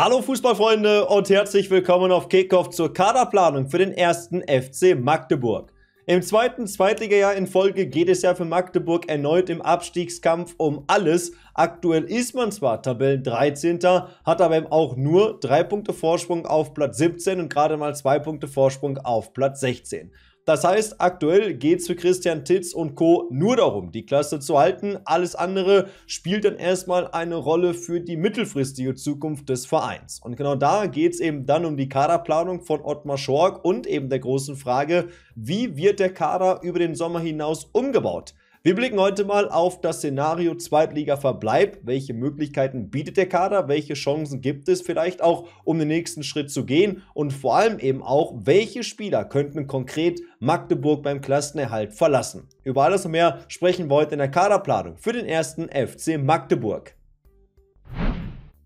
Hallo Fußballfreunde und herzlich willkommen auf Kickoff zur Kaderplanung für den ersten FC Magdeburg. Im zweiten Zweitliga-Jahr in Folge geht es ja für Magdeburg erneut im Abstiegskampf um alles. Aktuell ist man zwar Tabellen 13., hat aber eben auch nur 3 Punkte Vorsprung auf Platz 17 und gerade mal 2 Punkte Vorsprung auf Platz 16. Das heißt, aktuell geht es für Christian Titz und Co. nur darum, die Klasse zu halten. Alles andere spielt dann erstmal eine Rolle für die mittelfristige Zukunft des Vereins. Und genau da geht es eben dann um die Kaderplanung von Ottmar Schork und eben der großen Frage, wie wird der Kader über den Sommer hinaus umgebaut? Wir blicken heute mal auf das Szenario Zweitliga-Verbleib. Welche Möglichkeiten bietet der Kader? Welche Chancen gibt es vielleicht auch, um den nächsten Schritt zu gehen? Und vor allem eben auch, welche Spieler könnten konkret Magdeburg beim Klassenerhalt verlassen? Über alles und mehr sprechen wir heute in der Kaderplanung für den ersten FC Magdeburg.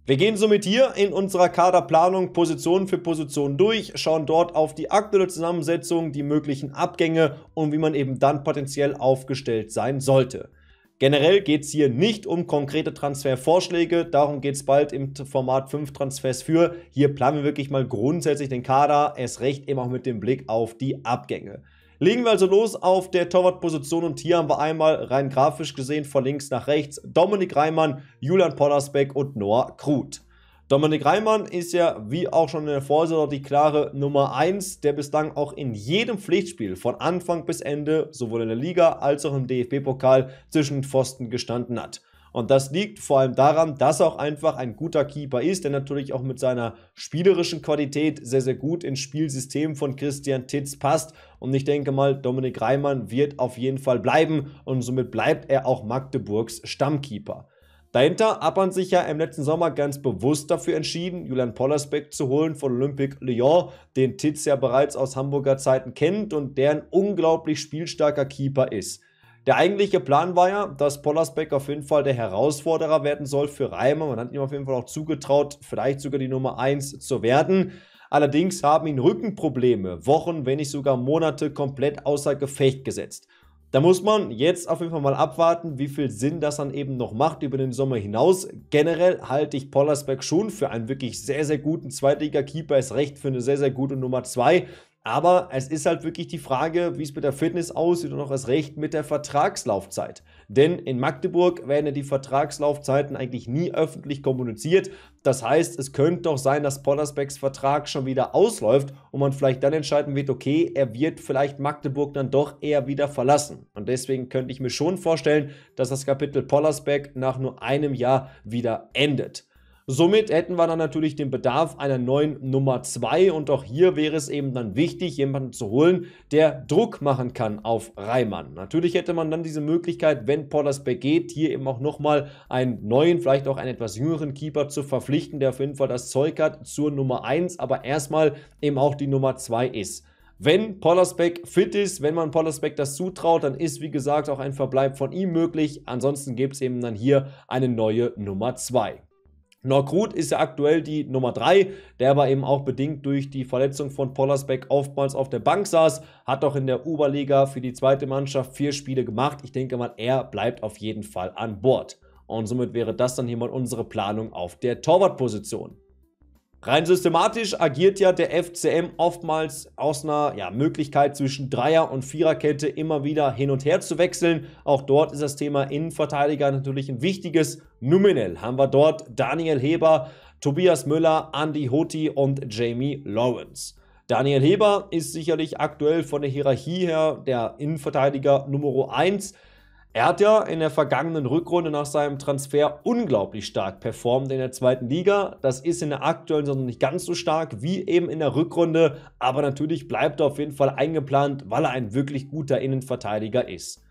Wir gehen somit hier in unserer Kaderplanung Position für Position durch, schauen dort auf die aktuelle Zusammensetzung, die möglichen Abgänge und wie man eben dann potenziell aufgestellt sein sollte. Generell geht es hier nicht um konkrete Transfervorschläge, darum geht es bald im Format 5 Transfers für. Hier planen wir wirklich mal grundsätzlich den Kader, erst recht eben auch mit dem Blick auf die Abgänge. Legen wir also los auf der Torwartposition und hier haben wir einmal rein grafisch gesehen von links nach rechts Dominik Reimann, Julian Pollersbeck und Noah Kruth. Dominik Reimann ist ja wie auch schon in der Vorsaison die klare Nummer 1, der bislang auch in jedem Pflichtspiel von Anfang bis Ende sowohl in der Liga als auch im DFB-Pokal zwischen Pfosten gestanden hat. Und das liegt vor allem daran, dass er auch einfach ein guter Keeper ist, der natürlich auch mit seiner spielerischen Qualität sehr, sehr gut ins Spielsystem von Christian Titz passt. Und ich denke mal, Dominik Reimann wird auf jeden Fall bleiben und somit bleibt er auch Magdeburgs Stammkeeper. Dahinter hat man sich ja im letzten Sommer ganz bewusst dafür entschieden, Julian Pollersbeck zu holen von Olympique Lyon, den Titz ja bereits aus Hamburger Zeiten kennt und der ein unglaublich spielstarker Keeper ist. Der eigentliche Plan war ja, dass Pollersbeck auf jeden Fall der Herausforderer werden soll für Reimer. Man hat ihm auf jeden Fall auch zugetraut, vielleicht sogar die Nummer 1 zu werden. Allerdings haben ihn Rückenprobleme Wochen, wenn nicht sogar Monate komplett außer Gefecht gesetzt. Da muss man jetzt auf jeden Fall mal abwarten, wie viel Sinn das dann eben noch macht über den Sommer hinaus. Generell halte ich Pollersbeck schon für einen wirklich sehr, sehr guten Zweitliga-Keeper, ist recht für eine sehr, sehr gute Nummer 2. Aber es ist halt wirklich die Frage, wie es mit der Fitness aussieht und auch erst recht mit der Vertragslaufzeit. Denn in Magdeburg werden ja die Vertragslaufzeiten eigentlich nie öffentlich kommuniziert. Das heißt, es könnte doch sein, dass Pollersbecks Vertrag schon wieder ausläuft und man vielleicht dann entscheiden wird, okay, er wird vielleicht Magdeburg dann doch eher wieder verlassen. Und deswegen könnte ich mir schon vorstellen, dass das Kapitel Pollersbeck nach nur einem Jahr wieder endet. Somit hätten wir dann natürlich den Bedarf einer neuen Nummer 2 und auch hier wäre es eben dann wichtig, jemanden zu holen, der Druck machen kann auf Reimann. Natürlich hätte man dann diese Möglichkeit, wenn Pollersbeck geht, hier eben auch nochmal einen neuen, vielleicht auch einen etwas jüngeren Keeper zu verpflichten, der auf jeden Fall das Zeug hat zur Nummer 1, aber erstmal eben auch die Nummer 2 ist. Wenn Pollersbeck fit ist, wenn man Pollersbeck das zutraut, dann ist wie gesagt auch ein Verbleib von ihm möglich. Ansonsten gibt es eben dann hier eine neue Nummer 2. Norkrud ist ja aktuell die Nummer 3, der aber eben auch bedingt durch die Verletzung von Pollersbeck oftmals auf der Bank saß, hat auch in der Oberliga für die zweite Mannschaft vier Spiele gemacht. Ich denke mal, er bleibt auf jeden Fall an Bord. Und somit wäre das dann hier mal unsere Planung auf der Torwartposition. Rein systematisch agiert ja der FCM oftmals aus einer ja, Möglichkeit zwischen Dreier- und Viererkette immer wieder hin und her zu wechseln. Auch dort ist das Thema Innenverteidiger natürlich ein wichtiges. Nominell haben wir dort Daniel Heber, Tobias Müller, Andy Hoti und Jamie Lawrence. Daniel Heber ist sicherlich aktuell von der Hierarchie her der Innenverteidiger Nummer 1 er hat ja in der vergangenen Rückrunde nach seinem Transfer unglaublich stark performt in der zweiten Liga. Das ist in der aktuellen Saison nicht ganz so stark wie eben in der Rückrunde, aber natürlich bleibt er auf jeden Fall eingeplant, weil er ein wirklich guter Innenverteidiger ist.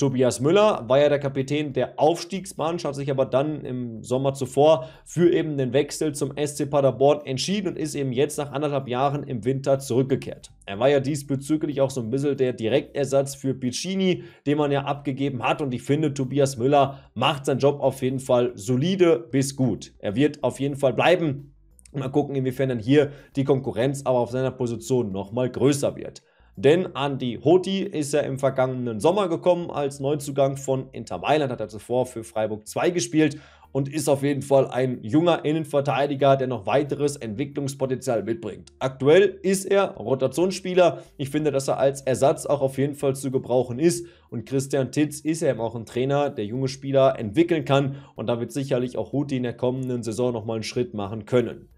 Tobias Müller war ja der Kapitän der Aufstiegsmannschaft, sich aber dann im Sommer zuvor für eben den Wechsel zum SC Paderborn entschieden und ist eben jetzt nach anderthalb Jahren im Winter zurückgekehrt. Er war ja diesbezüglich auch so ein bisschen der Direktersatz für Piccini, den man ja abgegeben hat und ich finde, Tobias Müller macht seinen Job auf jeden Fall solide bis gut. Er wird auf jeden Fall bleiben. Mal gucken, inwiefern dann hier die Konkurrenz aber auf seiner Position nochmal größer wird. Denn Andy Hoti ist ja im vergangenen Sommer gekommen als Neuzugang von Inter Mailand, hat er zuvor für Freiburg 2 gespielt und ist auf jeden Fall ein junger Innenverteidiger, der noch weiteres Entwicklungspotenzial mitbringt. Aktuell ist er Rotationsspieler. Ich finde, dass er als Ersatz auch auf jeden Fall zu gebrauchen ist. Und Christian Titz ist ja eben auch ein Trainer, der junge Spieler entwickeln kann. Und da wird sicherlich auch Huti in der kommenden Saison nochmal einen Schritt machen können.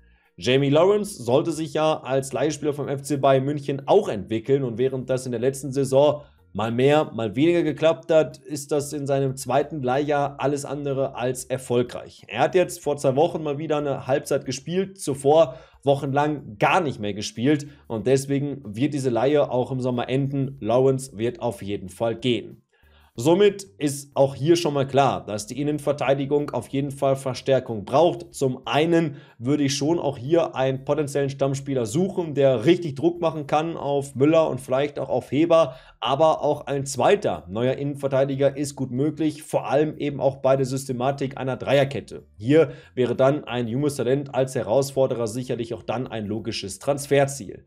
Jamie Lawrence sollte sich ja als Leihspieler vom FC Bayern München auch entwickeln und während das in der letzten Saison mal mehr, mal weniger geklappt hat, ist das in seinem zweiten Leihjahr alles andere als erfolgreich. Er hat jetzt vor zwei Wochen mal wieder eine Halbzeit gespielt, zuvor wochenlang gar nicht mehr gespielt und deswegen wird diese Leihe auch im Sommer enden. Lawrence wird auf jeden Fall gehen. Somit ist auch hier schon mal klar, dass die Innenverteidigung auf jeden Fall Verstärkung braucht. Zum einen würde ich schon auch hier einen potenziellen Stammspieler suchen, der richtig Druck machen kann auf Müller und vielleicht auch auf Heber. Aber auch ein zweiter neuer Innenverteidiger ist gut möglich, vor allem eben auch bei der Systematik einer Dreierkette. Hier wäre dann ein junges Talent als Herausforderer sicherlich auch dann ein logisches Transferziel.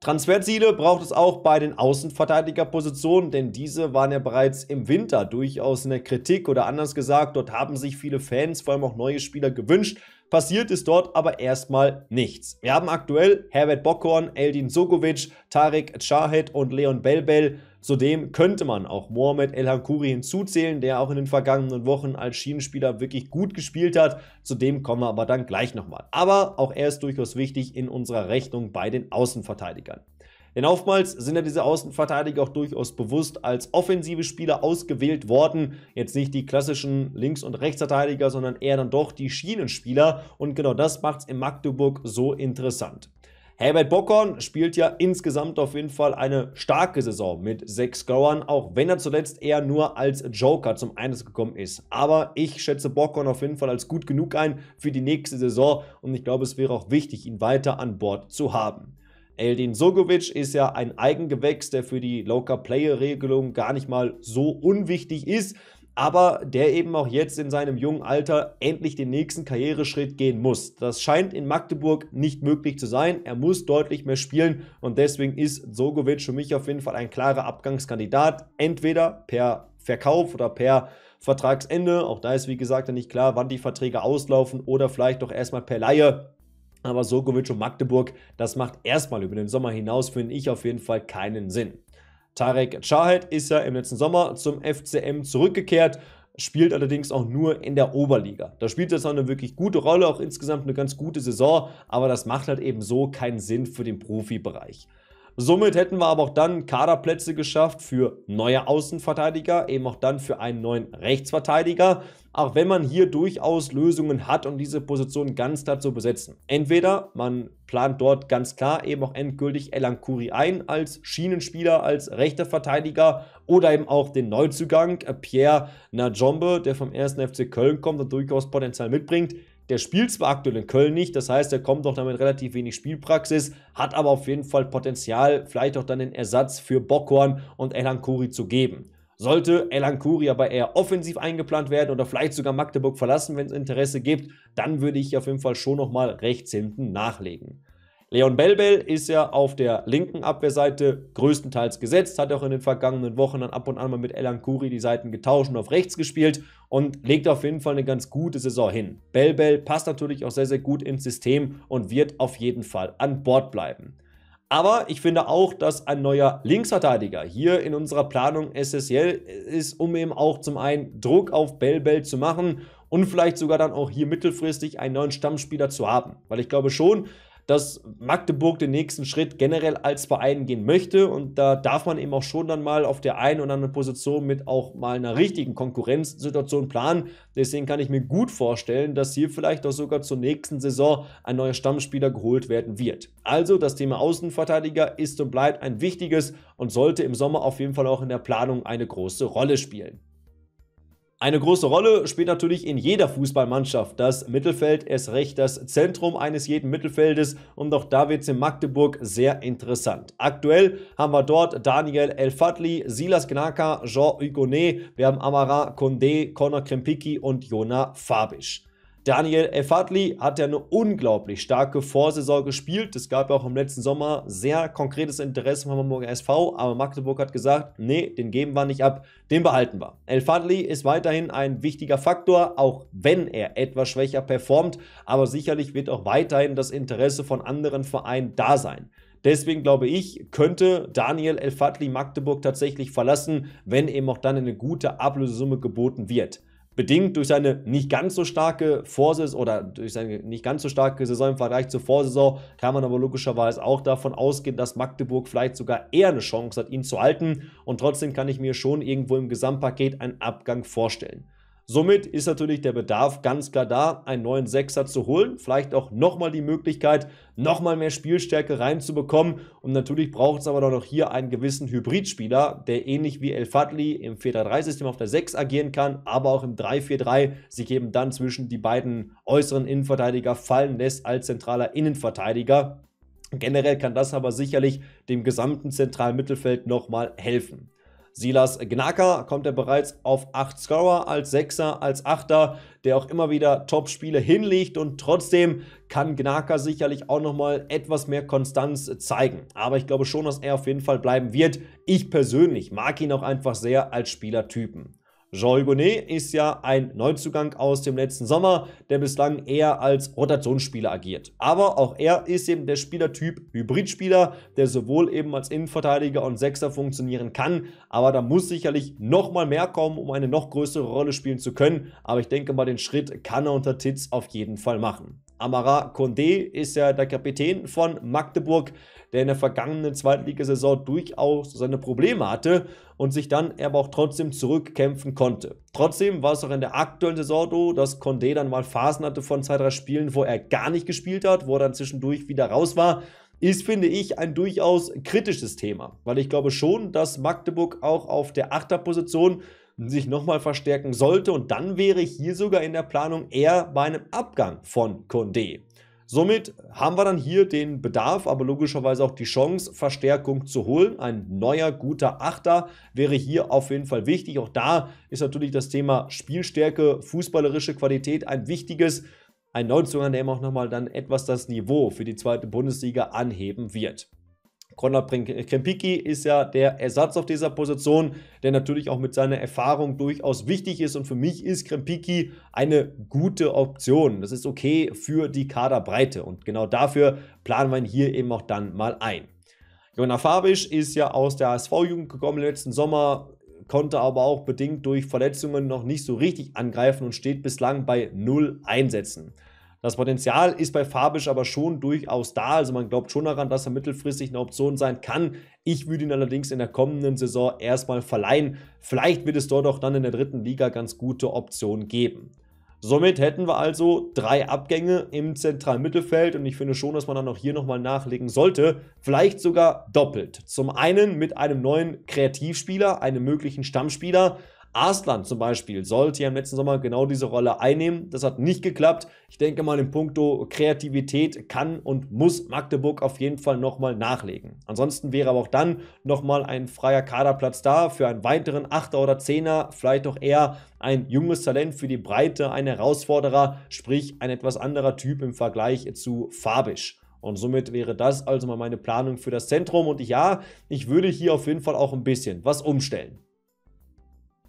Transferziele braucht es auch bei den Außenverteidigerpositionen, denn diese waren ja bereits im Winter durchaus in der Kritik oder anders gesagt, dort haben sich viele Fans, vor allem auch neue Spieler gewünscht. Passiert ist dort aber erstmal nichts. Wir haben aktuell Herbert Bockhorn, Eldin Sogovic, Tarek Chahed und Leon Belbel. Zudem könnte man auch Mohamed Elhankuri hinzuzählen, der auch in den vergangenen Wochen als Schienenspieler wirklich gut gespielt hat. Zudem kommen wir aber dann gleich nochmal. Aber auch er ist durchaus wichtig in unserer Rechnung bei den Außenverteidigern. Denn oftmals sind ja diese Außenverteidiger auch durchaus bewusst als offensive Spieler ausgewählt worden. Jetzt nicht die klassischen Links- und Rechtsverteidiger, sondern eher dann doch die Schienenspieler. Und genau das macht es in Magdeburg so interessant. Herbert Bockhorn spielt ja insgesamt auf jeden Fall eine starke Saison mit sechs Scorern, auch wenn er zuletzt eher nur als Joker zum Einsatz gekommen ist. Aber ich schätze Bockhorn auf jeden Fall als gut genug ein für die nächste Saison und ich glaube, es wäre auch wichtig, ihn weiter an Bord zu haben. Eldin Sogovic ist ja ein Eigengewächs, der für die Local-Player-Regelung gar nicht mal so unwichtig ist, aber der eben auch jetzt in seinem jungen Alter endlich den nächsten Karriereschritt gehen muss. Das scheint in Magdeburg nicht möglich zu sein. Er muss deutlich mehr spielen und deswegen ist Sogovic für mich auf jeden Fall ein klarer Abgangskandidat, entweder per Verkauf oder per Vertragsende. Auch da ist, wie gesagt, nicht klar, wann die Verträge auslaufen oder vielleicht doch erstmal per Laie aber Sokovic und Magdeburg, das macht erstmal über den Sommer hinaus, finde ich auf jeden Fall keinen Sinn. Tarek Chahed ist ja im letzten Sommer zum FCM zurückgekehrt, spielt allerdings auch nur in der Oberliga. Da spielt er auch eine wirklich gute Rolle, auch insgesamt eine ganz gute Saison, aber das macht halt eben so keinen Sinn für den Profibereich. Somit hätten wir aber auch dann Kaderplätze geschafft für neue Außenverteidiger, eben auch dann für einen neuen Rechtsverteidiger, auch wenn man hier durchaus Lösungen hat, um diese Position ganz klar zu besetzen. Entweder man plant dort ganz klar eben auch endgültig Elan Kuri ein als Schienenspieler, als rechter Verteidiger oder eben auch den Neuzugang äh, Pierre Najombe, der vom 1. FC Köln kommt und durchaus Potenzial mitbringt. Der spielt zwar aktuell in Köln nicht, das heißt, er kommt noch damit relativ wenig Spielpraxis, hat aber auf jeden Fall Potenzial, vielleicht auch dann den Ersatz für Bockhorn und Elan Kuri zu geben. Sollte Elan Kuri aber eher offensiv eingeplant werden oder vielleicht sogar Magdeburg verlassen, wenn es Interesse gibt, dann würde ich auf jeden Fall schon nochmal rechts hinten nachlegen. Leon Belbel ist ja auf der linken Abwehrseite größtenteils gesetzt, hat auch in den vergangenen Wochen dann ab und an mal mit Elan Kuri die Seiten getauscht und auf rechts gespielt und legt auf jeden Fall eine ganz gute Saison hin. Belbel passt natürlich auch sehr, sehr gut ins System und wird auf jeden Fall an Bord bleiben. Aber ich finde auch, dass ein neuer Linksverteidiger hier in unserer Planung essentiell ist, um eben auch zum einen Druck auf Belbel zu machen und vielleicht sogar dann auch hier mittelfristig einen neuen Stammspieler zu haben. Weil ich glaube schon, dass Magdeburg den nächsten Schritt generell als Verein gehen möchte. Und da darf man eben auch schon dann mal auf der einen oder anderen Position mit auch mal einer richtigen Konkurrenzsituation planen. Deswegen kann ich mir gut vorstellen, dass hier vielleicht auch sogar zur nächsten Saison ein neuer Stammspieler geholt werden wird. Also das Thema Außenverteidiger ist und bleibt ein wichtiges und sollte im Sommer auf jeden Fall auch in der Planung eine große Rolle spielen. Eine große Rolle spielt natürlich in jeder Fußballmannschaft das Mittelfeld, erst recht das Zentrum eines jeden Mittelfeldes und auch da wird es in Magdeburg sehr interessant. Aktuell haben wir dort Daniel Elfadli, Silas Gnaka, Jean Hugonet, wir haben Amara Condé, Conor Krempicki und Jona Fabisch. Daniel Efadli hat ja eine unglaublich starke Vorsaison gespielt. Es gab ja auch im letzten Sommer sehr konkretes Interesse vom Hamburger SV, aber Magdeburg hat gesagt, nee, den geben wir nicht ab, den behalten wir. Elfadli ist weiterhin ein wichtiger Faktor, auch wenn er etwas schwächer performt, aber sicherlich wird auch weiterhin das Interesse von anderen Vereinen da sein. Deswegen glaube ich, könnte Daniel Elfadli Magdeburg tatsächlich verlassen, wenn eben auch dann eine gute Ablösesumme geboten wird bedingt durch seine nicht ganz so starke Vorsaison oder durch seine nicht ganz so starke Saison im Vergleich zur Vorsaison kann man aber logischerweise auch davon ausgehen, dass Magdeburg vielleicht sogar eher eine Chance hat, ihn zu halten. Und trotzdem kann ich mir schon irgendwo im Gesamtpaket einen Abgang vorstellen. Somit ist natürlich der Bedarf ganz klar da, einen neuen Sechser zu holen. Vielleicht auch nochmal die Möglichkeit, nochmal mehr Spielstärke reinzubekommen. Und natürlich braucht es aber doch noch hier einen gewissen Hybridspieler, der ähnlich wie El Fadli im 4-3-3-System auf der 6 agieren kann, aber auch im 3-4-3 sich eben dann zwischen die beiden äußeren Innenverteidiger fallen lässt als zentraler Innenverteidiger. Generell kann das aber sicherlich dem gesamten zentralen Mittelfeld nochmal helfen. Silas Gnaka kommt er bereits auf 8 Scorer, als Sechser, als Achter, der auch immer wieder Top-Spiele hinlegt und trotzdem kann Gnaka sicherlich auch nochmal etwas mehr Konstanz zeigen. Aber ich glaube schon, dass er auf jeden Fall bleiben wird. Ich persönlich mag ihn auch einfach sehr als Spielertypen. Jean Hugonet ist ja ein Neuzugang aus dem letzten Sommer, der bislang eher als Rotationsspieler agiert. Aber auch er ist eben der Spielertyp Hybridspieler, der sowohl eben als Innenverteidiger und Sechser funktionieren kann. Aber da muss sicherlich nochmal mehr kommen, um eine noch größere Rolle spielen zu können. Aber ich denke mal, den Schritt kann er unter Titz auf jeden Fall machen. Amara Condé ist ja der Kapitän von Magdeburg, der in der vergangenen Zweitligasaison durchaus seine Probleme hatte und sich dann aber auch trotzdem zurückkämpfen konnte. Trotzdem war es auch in der aktuellen Saison so, dass Condé dann mal Phasen hatte von zwei, drei Spielen, wo er gar nicht gespielt hat, wo er dann zwischendurch wieder raus war ist, finde ich, ein durchaus kritisches Thema, weil ich glaube schon, dass Magdeburg auch auf der Achterposition sich nochmal verstärken sollte. Und dann wäre hier sogar in der Planung eher bei einem Abgang von Condé. Somit haben wir dann hier den Bedarf, aber logischerweise auch die Chance, Verstärkung zu holen. Ein neuer, guter Achter wäre hier auf jeden Fall wichtig. Auch da ist natürlich das Thema Spielstärke, fußballerische Qualität ein wichtiges. Ein Neuzugang, der eben auch nochmal dann etwas das Niveau für die zweite Bundesliga anheben wird. Konrad Krempicki ist ja der Ersatz auf dieser Position, der natürlich auch mit seiner Erfahrung durchaus wichtig ist. Und für mich ist Krempicki eine gute Option. Das ist okay für die Kaderbreite. Und genau dafür planen wir ihn hier eben auch dann mal ein. Jonah Fabisch ist ja aus der HSV-Jugend gekommen letzten Sommer, konnte aber auch bedingt durch Verletzungen noch nicht so richtig angreifen und steht bislang bei null Einsätzen. Das Potenzial ist bei Fabisch aber schon durchaus da. Also man glaubt schon daran, dass er mittelfristig eine Option sein kann. Ich würde ihn allerdings in der kommenden Saison erstmal verleihen. Vielleicht wird es dort auch dann in der dritten Liga ganz gute Optionen geben. Somit hätten wir also drei Abgänge im zentralen Mittelfeld und ich finde schon, dass man dann auch hier nochmal nachlegen sollte. Vielleicht sogar doppelt. Zum einen mit einem neuen Kreativspieler, einem möglichen Stammspieler Arslan zum Beispiel sollte ja im letzten Sommer genau diese Rolle einnehmen. Das hat nicht geklappt. Ich denke mal, in puncto Kreativität kann und muss Magdeburg auf jeden Fall nochmal nachlegen. Ansonsten wäre aber auch dann nochmal ein freier Kaderplatz da für einen weiteren Achter oder Zehner, vielleicht auch eher ein junges Talent für die Breite, ein Herausforderer, sprich ein etwas anderer Typ im Vergleich zu Fabisch. Und somit wäre das also mal meine Planung für das Zentrum. Und ja, ich würde hier auf jeden Fall auch ein bisschen was umstellen.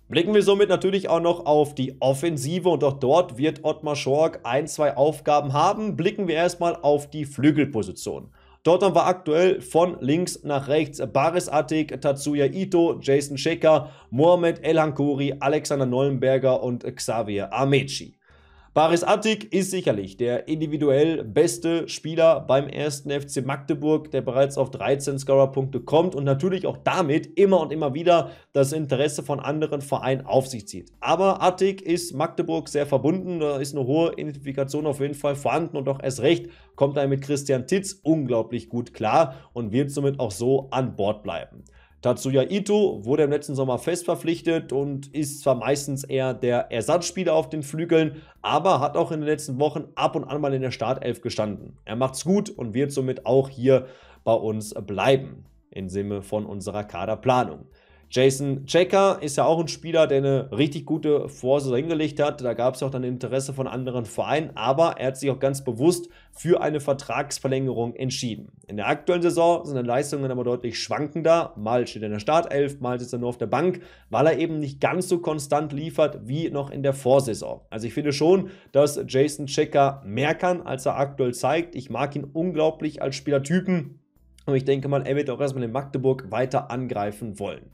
Blicken wir somit natürlich auch noch auf die Offensive und auch dort wird Ottmar Schork ein, zwei Aufgaben haben. Blicken wir erstmal auf die Flügelposition. Dort haben wir aktuell von links nach rechts Baris Attik, Tatsuya Ito, Jason Shecker, Mohamed El Hankouri, Alexander Nollenberger und Xavier Amechi. Baris Attik ist sicherlich der individuell beste Spieler beim ersten FC Magdeburg, der bereits auf 13 Scorerpunkte kommt und natürlich auch damit immer und immer wieder das Interesse von anderen Vereinen auf sich zieht. Aber Attik ist Magdeburg sehr verbunden, da ist eine hohe Identifikation auf jeden Fall vorhanden und auch erst recht kommt er mit Christian Titz unglaublich gut klar und wird somit auch so an Bord bleiben. Tatsuya Ito wurde im letzten Sommer fest verpflichtet und ist zwar meistens eher der Ersatzspieler auf den Flügeln, aber hat auch in den letzten Wochen ab und an mal in der Startelf gestanden. Er macht's gut und wird somit auch hier bei uns bleiben im Sinne von unserer Kaderplanung. Jason Checker ist ja auch ein Spieler, der eine richtig gute Vorsaison hingelegt hat. Da gab es auch dann Interesse von anderen Vereinen, aber er hat sich auch ganz bewusst für eine Vertragsverlängerung entschieden. In der aktuellen Saison sind seine Leistungen aber deutlich schwankender. Mal steht er in der Startelf, mal sitzt er nur auf der Bank, weil er eben nicht ganz so konstant liefert wie noch in der Vorsaison. Also ich finde schon, dass Jason Checker mehr kann, als er aktuell zeigt. Ich mag ihn unglaublich als Spielertypen. Und ich denke mal, er wird auch erstmal in Magdeburg weiter angreifen wollen.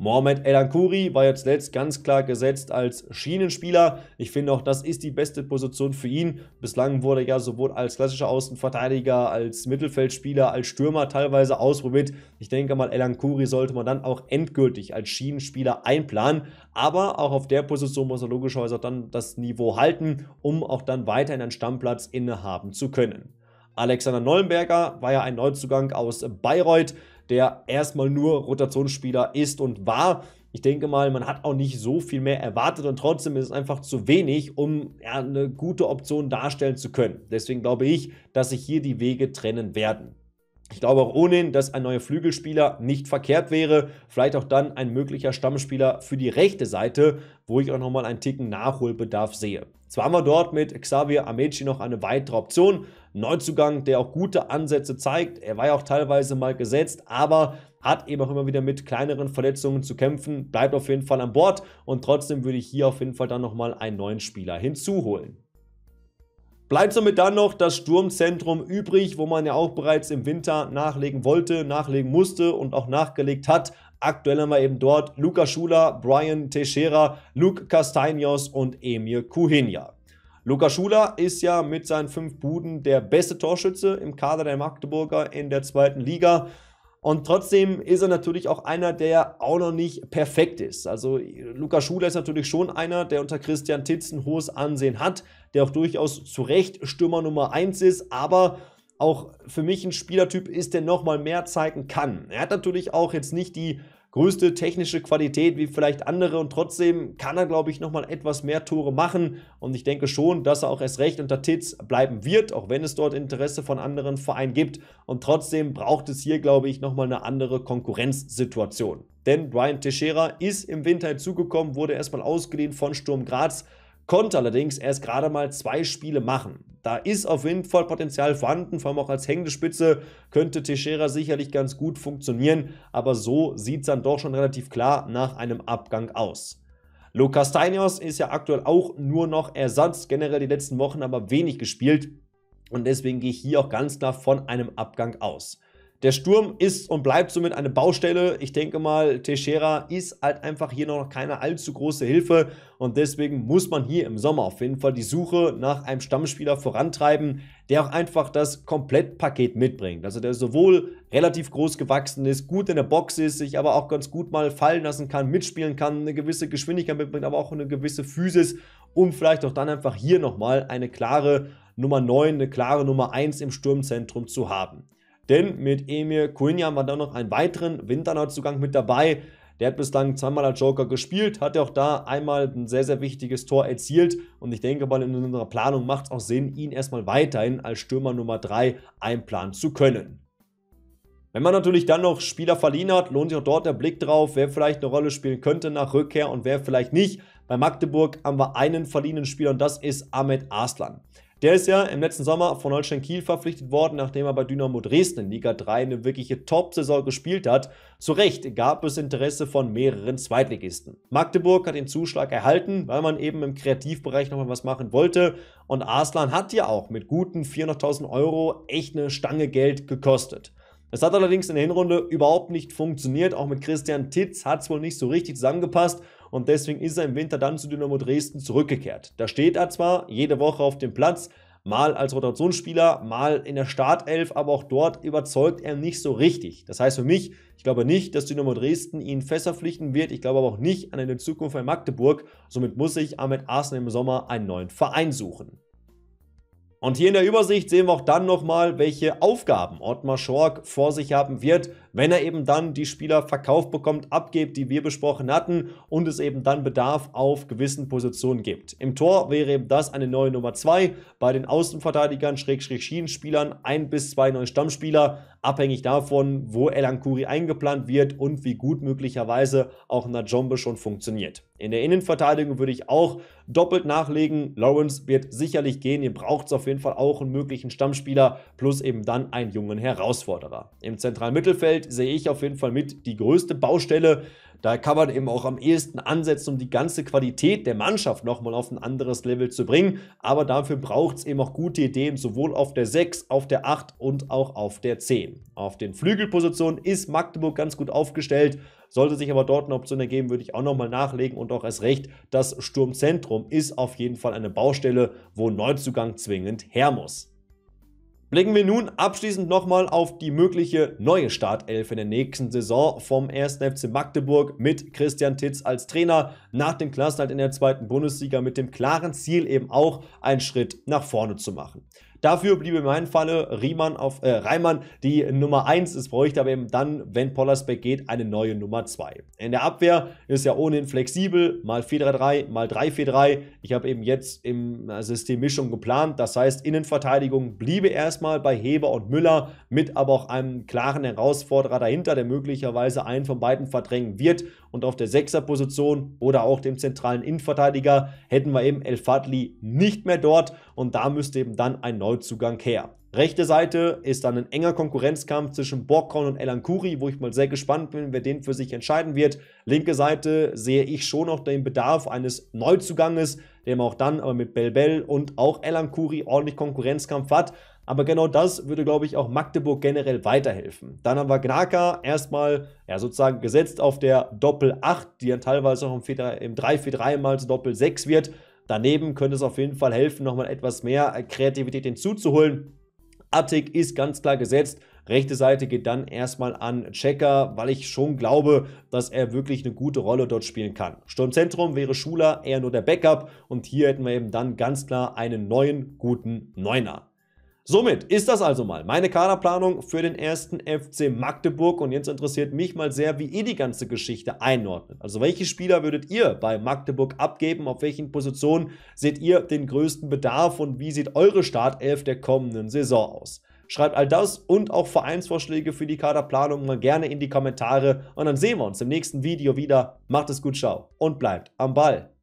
Mohamed El Ankouri war jetzt letzt ganz klar gesetzt als Schienenspieler. Ich finde auch, das ist die beste Position für ihn. Bislang wurde er ja sowohl als klassischer Außenverteidiger, als Mittelfeldspieler, als Stürmer teilweise ausprobiert. Ich denke mal, El Ankouri sollte man dann auch endgültig als Schienenspieler einplanen. Aber auch auf der Position muss er logischerweise auch dann das Niveau halten, um auch dann weiterhin einen Stammplatz innehaben zu können. Alexander Nollenberger war ja ein Neuzugang aus Bayreuth der erstmal nur Rotationsspieler ist und war. Ich denke mal, man hat auch nicht so viel mehr erwartet und trotzdem ist es einfach zu wenig, um ja, eine gute Option darstellen zu können. Deswegen glaube ich, dass sich hier die Wege trennen werden. Ich glaube auch ohnehin, dass ein neuer Flügelspieler nicht verkehrt wäre. Vielleicht auch dann ein möglicher Stammspieler für die rechte Seite, wo ich auch nochmal einen Ticken Nachholbedarf sehe. Zwar haben wir dort mit Xavier Amechi noch eine weitere Option, Neuzugang, der auch gute Ansätze zeigt. Er war ja auch teilweise mal gesetzt, aber hat eben auch immer wieder mit kleineren Verletzungen zu kämpfen, bleibt auf jeden Fall an Bord und trotzdem würde ich hier auf jeden Fall dann nochmal einen neuen Spieler hinzuholen. Bleibt somit dann noch das Sturmzentrum übrig, wo man ja auch bereits im Winter nachlegen wollte, nachlegen musste und auch nachgelegt hat. Aktuell haben wir eben dort Luca Schula, Brian Teixeira, Luke Castaños und Emir Kuhinja. Luca Schuler ist ja mit seinen fünf Buden der beste Torschütze im Kader der Magdeburger in der zweiten Liga. Und trotzdem ist er natürlich auch einer, der auch noch nicht perfekt ist. Also Luca Schuler ist natürlich schon einer, der unter Christian Titz ein hohes Ansehen hat, der auch durchaus zu Recht Stürmer Nummer 1 ist, aber auch für mich ein Spielertyp ist, der nochmal mehr zeigen kann. Er hat natürlich auch jetzt nicht die größte technische Qualität wie vielleicht andere und trotzdem kann er, glaube ich, nochmal etwas mehr Tore machen und ich denke schon, dass er auch erst recht unter Titz bleiben wird, auch wenn es dort Interesse von anderen Vereinen gibt und trotzdem braucht es hier, glaube ich, nochmal eine andere Konkurrenzsituation. Denn Brian Teixeira ist im Winter hinzugekommen, wurde erstmal ausgeliehen von Sturm Graz konnte allerdings erst gerade mal zwei Spiele machen. Da ist auf jeden Fall Potenzial vorhanden, vor allem auch als hängende Spitze könnte Teixeira sicherlich ganz gut funktionieren, aber so sieht es dann doch schon relativ klar nach einem Abgang aus. Lukas Teinios ist ja aktuell auch nur noch Ersatz, generell die letzten Wochen aber wenig gespielt und deswegen gehe ich hier auch ganz klar von einem Abgang aus. Der Sturm ist und bleibt somit eine Baustelle. Ich denke mal, Teixeira ist halt einfach hier noch keine allzu große Hilfe und deswegen muss man hier im Sommer auf jeden Fall die Suche nach einem Stammspieler vorantreiben, der auch einfach das Komplettpaket mitbringt. Also der sowohl relativ groß gewachsen ist, gut in der Box ist, sich aber auch ganz gut mal fallen lassen kann, mitspielen kann, eine gewisse Geschwindigkeit mitbringt, aber auch eine gewisse Physis, um vielleicht auch dann einfach hier nochmal eine klare Nummer 9, eine klare Nummer 1 im Sturmzentrum zu haben. Denn mit Emir haben wir dann noch einen weiteren Winterneuzugang mit dabei. Der hat bislang zweimal als Joker gespielt, hat ja auch da einmal ein sehr, sehr wichtiges Tor erzielt. Und ich denke mal, in unserer Planung macht es auch Sinn, ihn erstmal weiterhin als Stürmer Nummer 3 einplanen zu können. Wenn man natürlich dann noch Spieler verliehen hat, lohnt sich auch dort der Blick drauf, wer vielleicht eine Rolle spielen könnte nach Rückkehr und wer vielleicht nicht. Bei Magdeburg haben wir einen verliehenen Spieler und das ist Ahmed Arslan. Der ist ja im letzten Sommer von Holstein Kiel verpflichtet worden, nachdem er bei Dynamo Dresden in Liga 3 eine wirkliche Top-Saison gespielt hat. Zu Recht gab es Interesse von mehreren Zweitligisten. Magdeburg hat den Zuschlag erhalten, weil man eben im Kreativbereich nochmal was machen wollte. Und Arslan hat ja auch mit guten 400.000 Euro echt eine Stange Geld gekostet. Es hat allerdings in der Hinrunde überhaupt nicht funktioniert. Auch mit Christian Titz hat es wohl nicht so richtig zusammengepasst und deswegen ist er im Winter dann zu Dynamo Dresden zurückgekehrt. Da steht er zwar jede Woche auf dem Platz, mal als Rotationsspieler, mal in der Startelf, aber auch dort überzeugt er nicht so richtig. Das heißt für mich, ich glaube nicht, dass Dynamo Dresden ihn fässerpflichten wird. Ich glaube aber auch nicht an eine Zukunft bei Magdeburg. Somit muss sich Ahmed Arsenal im Sommer einen neuen Verein suchen. Und hier in der Übersicht sehen wir auch dann nochmal, welche Aufgaben Ottmar Schork vor sich haben wird, wenn er eben dann die Spieler verkauft bekommt, abgibt, die wir besprochen hatten und es eben dann Bedarf auf gewissen Positionen gibt. Im Tor wäre eben das eine neue Nummer 2, bei den Außenverteidigern, Schrägstrich Schienenspielern ein bis zwei neue Stammspieler, abhängig davon, wo Elan Kuri eingeplant wird und wie gut möglicherweise auch Najombe schon funktioniert. In der Innenverteidigung würde ich auch doppelt nachlegen. Lawrence wird sicherlich gehen. Ihr braucht auf jeden Fall auch einen möglichen Stammspieler plus eben dann einen jungen Herausforderer. Im zentralen Mittelfeld Umfeld sehe ich auf jeden Fall mit die größte Baustelle. Da kann man eben auch am ehesten ansetzen, um die ganze Qualität der Mannschaft nochmal auf ein anderes Level zu bringen. Aber dafür braucht es eben auch gute Ideen, sowohl auf der 6, auf der 8 und auch auf der 10. Auf den Flügelpositionen ist Magdeburg ganz gut aufgestellt. Sollte sich aber dort eine Option ergeben, würde ich auch nochmal nachlegen und auch erst recht, das Sturmzentrum ist auf jeden Fall eine Baustelle, wo Neuzugang zwingend her muss. Blicken wir nun abschließend nochmal auf die mögliche neue Startelf in der nächsten Saison vom 1. FC Magdeburg mit Christian Titz als Trainer nach dem Klassenhalt in der zweiten Bundesliga mit dem klaren Ziel eben auch einen Schritt nach vorne zu machen. Dafür bliebe in meinem Falle Riemann auf, äh, Reimann die Nummer 1. Es bräuchte aber eben dann, wenn Pollersbeck geht, eine neue Nummer 2. In der Abwehr ist ja ohnehin flexibel, mal 4-3-3, mal 3-4-3. Ich habe eben jetzt im äh, System Mischung geplant. Das heißt, Innenverteidigung bliebe erstmal bei Heber und Müller, mit aber auch einem klaren Herausforderer dahinter, der möglicherweise einen von beiden verdrängen wird. Und auf der 6er-Position oder auch dem zentralen Innenverteidiger hätten wir eben El Fadli nicht mehr dort. Und da müsste eben dann ein neuer Neuzugang Kerr. Rechte Seite ist dann ein enger Konkurrenzkampf zwischen Borkon und Elan Kuri, wo ich mal sehr gespannt bin, wer den für sich entscheiden wird. Linke Seite sehe ich schon noch den Bedarf eines Neuzuganges, der man auch dann aber mit Belbel und auch Elan Kuri ordentlich Konkurrenzkampf hat. Aber genau das würde, glaube ich, auch Magdeburg generell weiterhelfen. Dann haben wir Gnaka erstmal ja, sozusagen gesetzt auf der Doppel 8, die dann teilweise auch im 3-4-3 mal zu Doppel 6 wird. Daneben könnte es auf jeden Fall helfen, nochmal etwas mehr äh, Kreativität hinzuzuholen. Attic ist ganz klar gesetzt. Rechte Seite geht dann erstmal an Checker, weil ich schon glaube, dass er wirklich eine gute Rolle dort spielen kann. Sturmzentrum wäre Schuler eher nur der Backup und hier hätten wir eben dann ganz klar einen neuen guten Neuner. Somit ist das also mal meine Kaderplanung für den ersten FC Magdeburg und jetzt interessiert mich mal sehr, wie ihr die ganze Geschichte einordnet. Also welche Spieler würdet ihr bei Magdeburg abgeben, auf welchen Positionen seht ihr den größten Bedarf und wie sieht eure Startelf der kommenden Saison aus? Schreibt all das und auch Vereinsvorschläge für die Kaderplanung mal gerne in die Kommentare und dann sehen wir uns im nächsten Video wieder. Macht es gut, ciao und bleibt am Ball.